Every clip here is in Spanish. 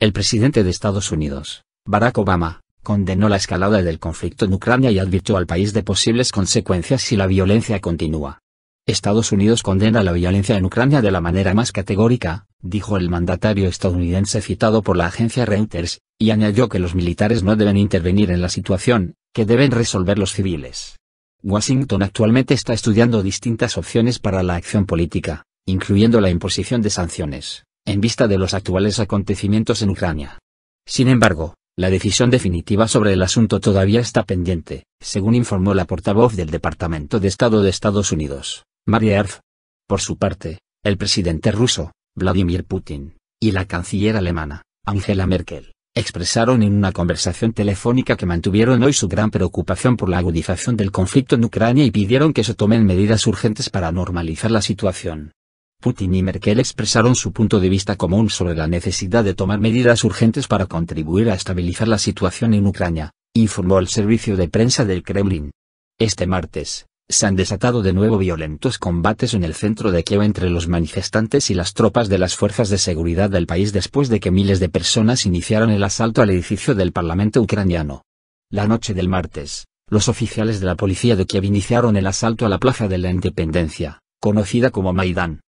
El presidente de Estados Unidos, Barack Obama, condenó la escalada del conflicto en Ucrania y advirtió al país de posibles consecuencias si la violencia continúa. Estados Unidos condena la violencia en Ucrania de la manera más categórica, dijo el mandatario estadounidense citado por la agencia Reuters, y añadió que los militares no deben intervenir en la situación, que deben resolver los civiles. Washington actualmente está estudiando distintas opciones para la acción política, incluyendo la imposición de sanciones en vista de los actuales acontecimientos en Ucrania. Sin embargo, la decisión definitiva sobre el asunto todavía está pendiente, según informó la portavoz del Departamento de Estado de Estados Unidos, Maria Erf. Por su parte, el presidente ruso, Vladimir Putin, y la canciller alemana, Angela Merkel, expresaron en una conversación telefónica que mantuvieron hoy su gran preocupación por la agudización del conflicto en Ucrania y pidieron que se tomen medidas urgentes para normalizar la situación. Putin y Merkel expresaron su punto de vista común sobre la necesidad de tomar medidas urgentes para contribuir a estabilizar la situación en Ucrania, informó el servicio de prensa del Kremlin. Este martes, se han desatado de nuevo violentos combates en el centro de Kiev entre los manifestantes y las tropas de las fuerzas de seguridad del país después de que miles de personas iniciaran el asalto al edificio del Parlamento ucraniano. La noche del martes, los oficiales de la policía de Kiev iniciaron el asalto a la Plaza de la Independencia, conocida como Maidán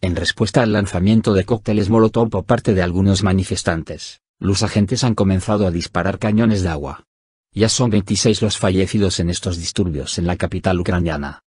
en respuesta al lanzamiento de cócteles Molotov por parte de algunos manifestantes, los agentes han comenzado a disparar cañones de agua. Ya son 26 los fallecidos en estos disturbios en la capital ucraniana,